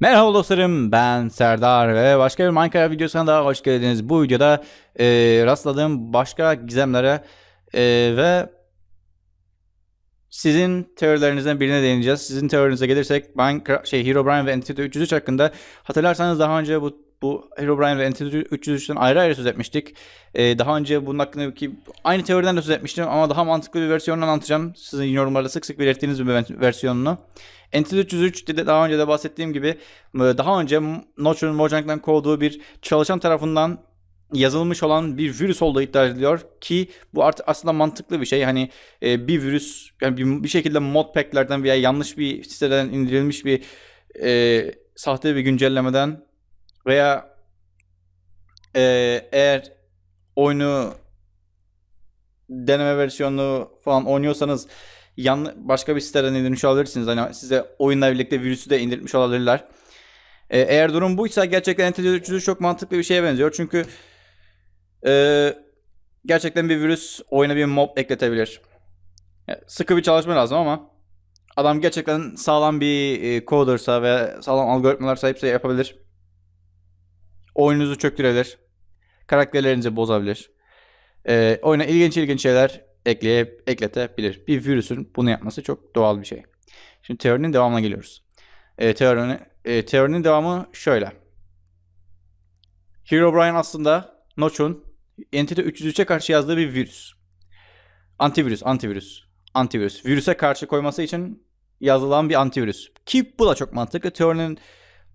Merhaba dostlarım ben Serdar ve başka bir Minecraft videosuna daha hoş geldiniz. Bu videoda e, rastladığım başka gizemlere e, ve sizin teorilerinizden birine değineceğiz. Sizin teorinize gelirsek Minecraft, şey, Herobrine ve Entity 303 hakkında hatırlarsanız daha önce bu bu Herobrine ve Entity 303'ten ayrı ayrı söz etmiştik. Ee, daha önce bunun hakkında ki aynı teoriden de söz etmiştim ama daha mantıklı bir versiyonunu anlatacağım. Sizin yorumlarda sık sık belirttiğiniz bir versiyonunu. Entity 303 de daha önce de bahsettiğim gibi e, daha önce Notch'un Mojang'dan kovduğu bir çalışan tarafından yazılmış olan bir virüs olduğu iddia ediliyor ki bu artık aslında mantıklı bir şey. Hani e, bir virüs yani bir, bir şekilde modpack'lerden veya yanlış bir siteden indirilmiş bir e, sahte bir güncellemeden veya e, eğer oyunu deneme versiyonunu falan oynuyorsanız yan, başka bir siteden indirmiş olabilirsiniz. Hani size oyunla birlikte virüsü de indirmiş olabilirler. E, eğer durum buysa gerçekten antivirüsü çok mantıklı bir şeye benziyor. Çünkü e, gerçekten bir virüs oyuna bir mob ekletebilir. E, sıkı bir çalışma lazım ama adam gerçekten sağlam bir e, codersa ve sağlam algoritmalar sahipse şey yapabilir. Oyununuzu çöktürebilir. Karakterlerinizi bozabilir. E, oyuna ilginç ilginç şeyler ekleyip ekletebilir. Bir virüsün bunu yapması çok doğal bir şey. Şimdi teorinin devamına geliyoruz. E, teorinin, e, teorinin devamı şöyle. Hero Brian aslında Notch'un Entity 303'e karşı yazdığı bir virüs. Antivirüs, antivirüs, antivirüs. Virüse karşı koyması için yazılan bir antivirüs. Ki bu da çok mantıklı. Teorinin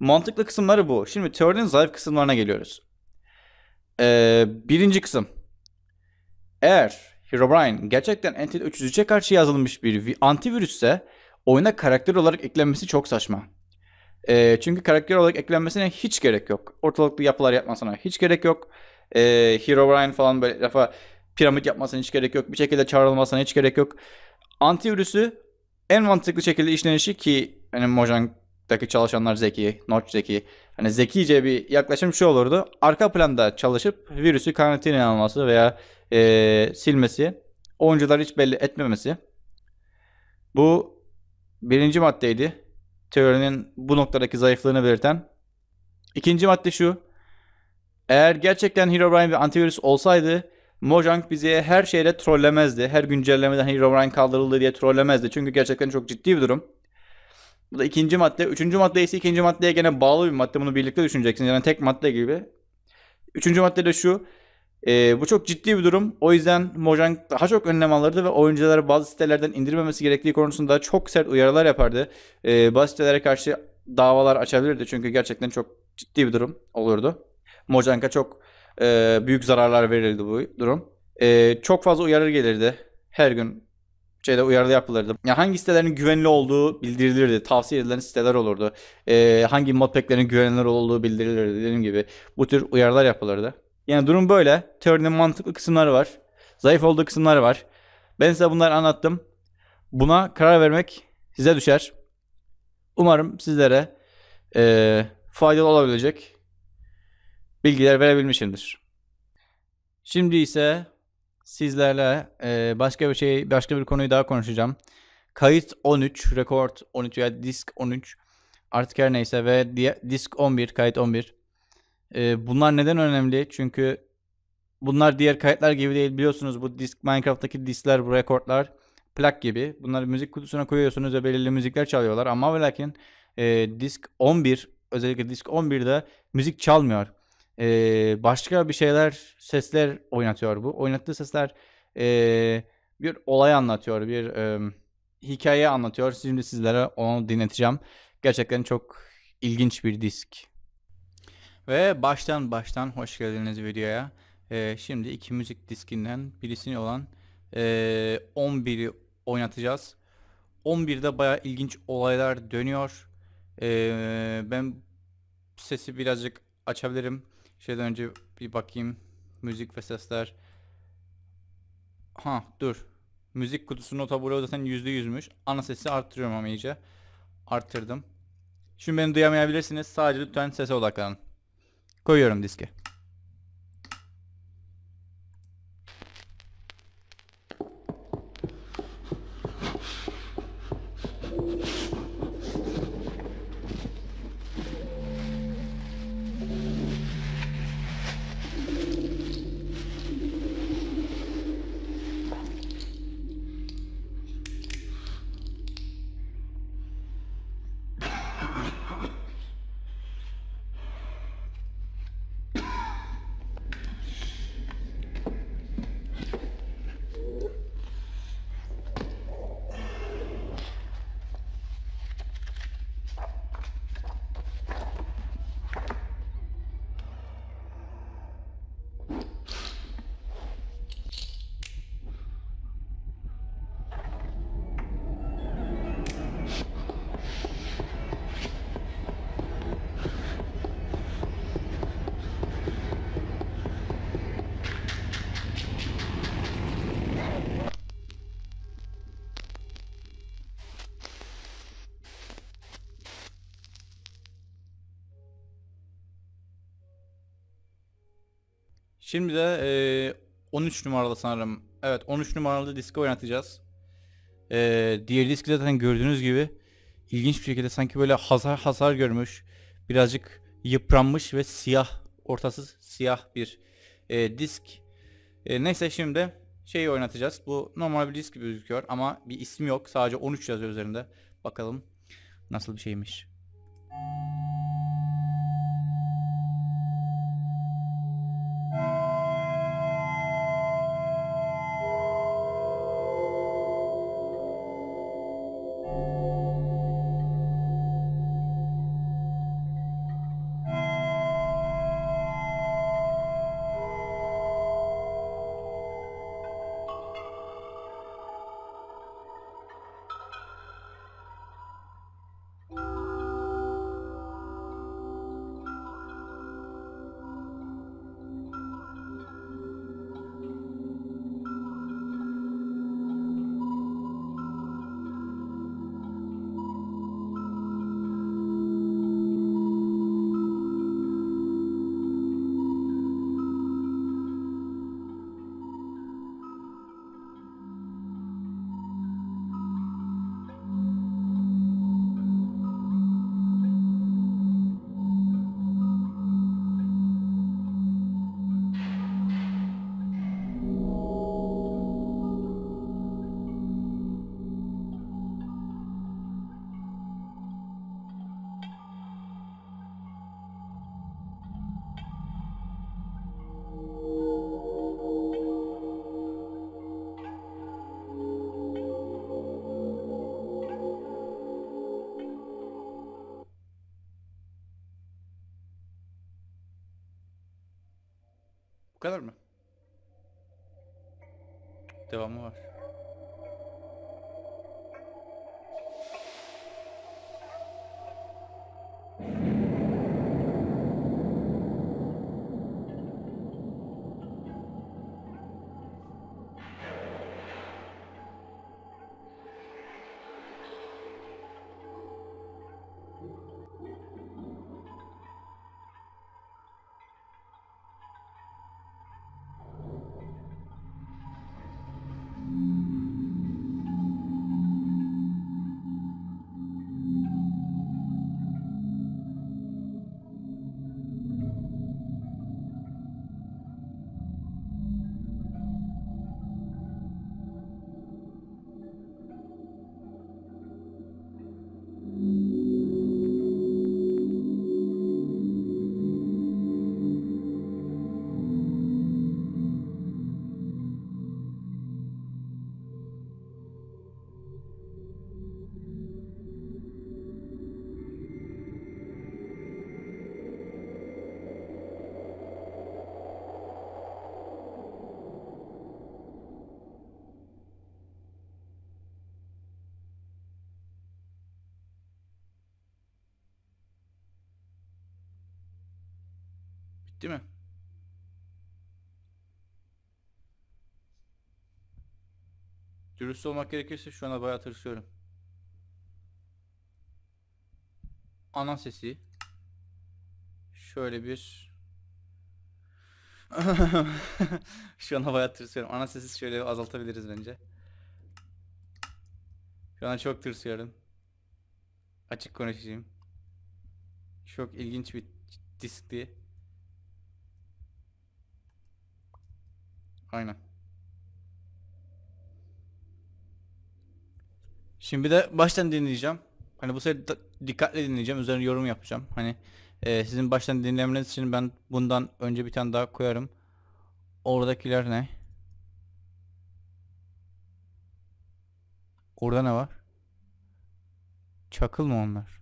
Mantıklı kısımları bu. Şimdi teorinin zayıf kısımlarına geliyoruz. Ee, birinci kısım. Eğer Herobrine gerçekten Entity 303'e karşı yazılmış bir antivirüsse oyuna karakter olarak eklenmesi çok saçma. E, çünkü karakter olarak eklenmesine hiç gerek yok. Ortalıklı yapılar yapmasına hiç gerek yok. E, Herobrine falan böyle lafa piramit yapmasına hiç gerek yok. Bir şekilde çağrılmasına hiç gerek yok. Antivirüsü en mantıklı şekilde işlenişi ki hani Mojang daki çalışanlar zeki, Notch zeki. Hani zekice bir yaklaşım şu olurdu. Arka planda çalışıp virüsü karantinaya alması veya e, silmesi. oyuncular hiç belli etmemesi. Bu birinci maddeydi. Teorinin bu noktadaki zayıflığını belirten. İkinci madde şu. Eğer gerçekten Herobrine bir antivirüs olsaydı Mojang bize her şeyle trollemezdi. Her güncellemeden Herobrine kaldırıldı diye trollemezdi. Çünkü gerçekten çok ciddi bir durum. Bu da ikinci madde. Üçüncü madde ise ikinci maddeye gene bağlı bir madde. Bunu birlikte düşüneceksin, Yani tek madde gibi. Üçüncü madde de şu. E, bu çok ciddi bir durum. O yüzden Mojang daha çok önlem alırdı ve oyunculara bazı sitelerden indirmemesi gerektiği konusunda çok sert uyarılar yapardı. E, bazı sitelere karşı davalar açabilirdi. Çünkü gerçekten çok ciddi bir durum olurdu. Mojang'a çok e, büyük zararlar verildi bu durum. E, çok fazla uyarı gelirdi her gün şeyde uyarıda yapılırdı. Yani hangi sitelerin güvenli olduğu bildirilirdi. Tavsiye edilen siteler olurdu. Ee, hangi modpacklerin güvenilir olduğu bildirilirdi dediğim gibi. Bu tür uyarılar yapılırdı. Yani durum böyle. Teorinin mantıklı kısımları var. Zayıf olduğu kısımları var. Ben size bunları anlattım. Buna karar vermek size düşer. Umarım sizlere e, faydalı olabilecek bilgiler verebilmişimdir. Şimdi ise sizlerle e, başka bir şey, başka bir konuyu daha konuşacağım. Kayıt 13, rekord 13 veya disk 13 artık her neyse ve disk 11, kayıt 11. E, bunlar neden önemli? Çünkü bunlar diğer kayıtlar gibi değil biliyorsunuz bu disk Minecraft'taki diskler, bu rekortlar plak gibi. Bunları müzik kutusuna koyuyorsunuz ve belirli müzikler çalıyorlar ama ve lakin e, disk 11 özellikle disk 11'de müzik çalmıyor. Ee, başka bir şeyler, sesler oynatıyor bu. Oynattığı sesler ee, bir olay anlatıyor, bir e, hikaye anlatıyor. Şimdi sizlere onu dinleteceğim. Gerçekten çok ilginç bir disk. Ve baştan baştan hoş geldiniz videoya. Ee, şimdi iki müzik diskinden birisini olan e, 11'i oynatacağız. 11'de baya ilginç olaylar dönüyor. Ee, ben sesi birazcık açabilirim. Şeyden önce bir bakayım. Müzik ve sesler. Ha dur. Müzik kutusunun o tablo zaten %100'müş. Ana sesi arttırıyorum ama iyice. Arttırdım. Şimdi beni duyamayabilirsiniz. Sadece lütfen sese odaklanın. Koyuyorum diske. Şimdi de e, 13 numaralı sanırım. Evet 13 numaralı diski oynatacağız. E, diğer diski zaten gördüğünüz gibi ilginç bir şekilde sanki böyle hasar hasar görmüş. Birazcık yıpranmış ve siyah ortası siyah bir e, disk. E, neyse şimdi şeyi oynatacağız. Bu normal bir disk gibi gözüküyor ama bir ismi yok. Sadece 13 yazıyor üzerinde. Bakalım nasıl bir şeymiş. Quedarme. Te vamos. Değil mi? Dürüst olmak gerekirse şu ana bayağı tırsıyorum. Ana sesi. Şöyle bir... şu an havaya tırsıyorum. Ana sesi şöyle azaltabiliriz bence. Şu an çok tırsıyorum. Açık konuşayım. Çok ilginç bir diskti. Aynen. Şimdi de baştan dinleyeceğim. Hani bu sefer dikkatle dinleyeceğim. Üzerine yorum yapacağım. Hani e, sizin baştan dinlemeniz için ben bundan önce bir tane daha koyarım. Oradakiler ne? Orada ne var? Çakıl mı onlar?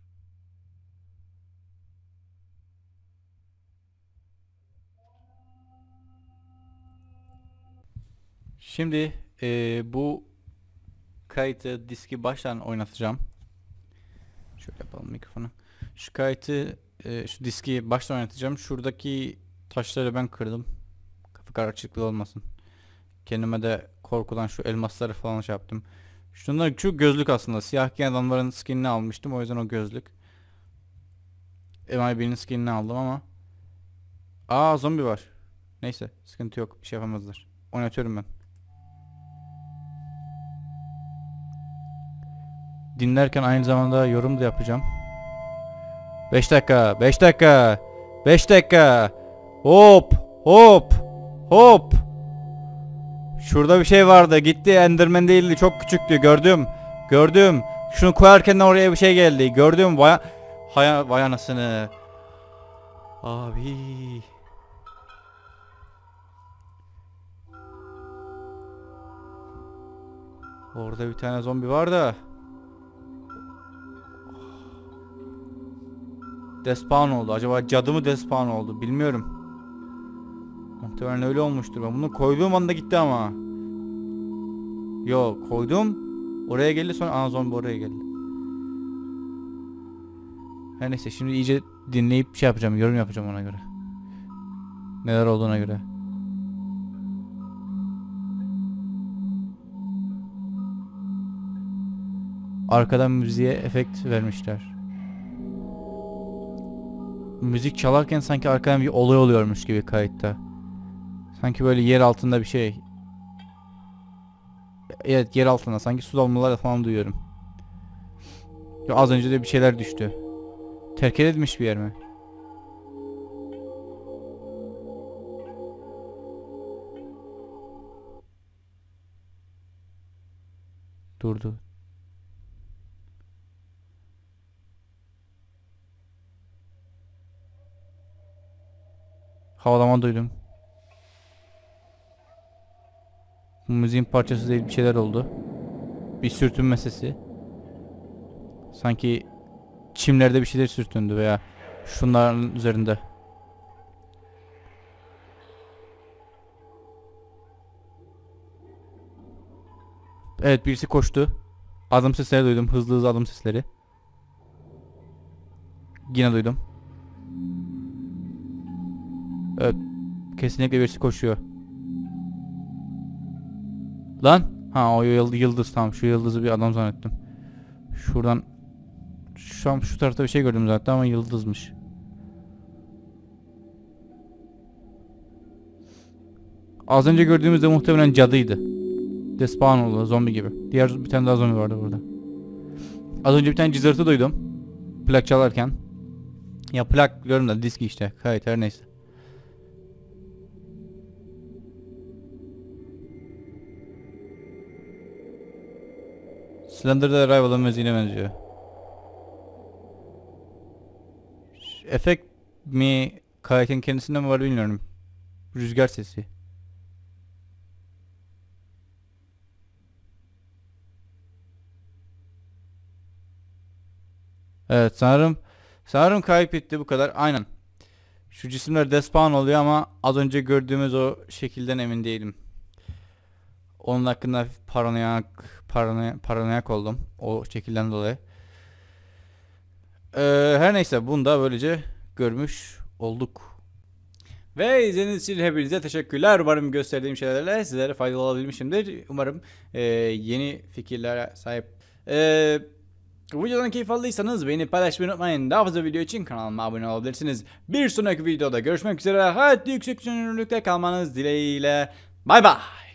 Şimdi e, bu kaydı diski baştan oynatacağım. Şöyle yapalım mikrofonu. Şu kaydı, e, şu diski baştan oynatacağım. Şuradaki taşları ben kırdım. Kafa karışıklığı olmasın. Kendime de korkudan şu elmasları falan şey yaptım. Şunlar şu gözlük aslında. Siyah giyen adamların skinini almıştım. O yüzden o gözlük. MIB'nin skinini aldım ama. Aa zombi var. Neyse sıkıntı yok. Bir şey yapamazlar. Oynatıyorum ben. dinlerken aynı zamanda yorum da yapacağım. 5 dakika, 5 dakika, 5 dakika. Hop, hop, hop. Şurada bir şey vardı. Gitti Enderman değildi. Çok küçüktü. Gördüm. Gördüm. Şunu koyarken de oraya bir şey geldi. Gördüm. Vay, hay, vay anasını. Abi. Orada bir tane zombi var da. Despawn oldu. Acaba cadı mı despawn oldu bilmiyorum. Muhtemelen öyle olmuştur. Ben bunu koyduğum anda gitti ama. Yo koydum. Oraya geldi sonra ana zombi oraya geldi. Her neyse şimdi iyice dinleyip şey yapacağım. Yorum yapacağım ona göre. Neler olduğuna göre. Arkadan müziğe efekt vermişler müzik çalarken sanki arkadan bir olay oluyormuş gibi kayıtta. Sanki böyle yer altında bir şey. Evet yer altında sanki su damlaları falan duyuyorum. Ya az önce de bir şeyler düştü. Terk edilmiş bir yer mi? Durdu. Havalama duydum. Müziğin parçası değil bir şeyler oldu. Bir sürtünme sesi. Sanki çimlerde bir şeyler sürtündü veya şunların üzerinde. Evet birisi koştu. Adım sesleri duydum. Hızlı hızlı adım sesleri. Yine duydum. Evet. Kesinlikle birisi koşuyor. Lan. Ha o yıldız tamam. Şu yıldızı bir adam zannettim. Şuradan şu an şu tarafta bir şey gördüm zaten ama yıldızmış. Az önce gördüğümüz de muhtemelen cadıydı. Despawn oldu zombi gibi. Diğer bir tane daha zombi vardı burada. Az önce bir tane cızırtı duydum. Plak çalarken. Ya plak diyorum da disk işte. Kayıt her neyse. Slender'da Rival'ın müziğine benziyor. Efekt mi kayakin kendisinde mi var bilmiyorum. Rüzgar sesi. Evet sanırım sanırım kayıp etti bu kadar. Aynen. Şu cisimler despawn oluyor ama az önce gördüğümüz o şekilden emin değilim. Onun hakkında hafif paranoyak, paranoya, paranoyak oldum. O şekilden dolayı. Ee, her neyse bunu da böylece görmüş olduk. Ve izlediğiniz için hepinize teşekkürler. Umarım gösterdiğim şeylerle sizlere faydalı olabilmişimdir. Umarım e, yeni fikirlere sahip. E, bu videodan keyif aldıysanız beni paylaşmayı unutmayın. Daha fazla video için kanalıma abone olabilirsiniz. Bir sonraki videoda görüşmek üzere. Hadi yüksek çözünürlükte kalmanız dileğiyle. Bay bay.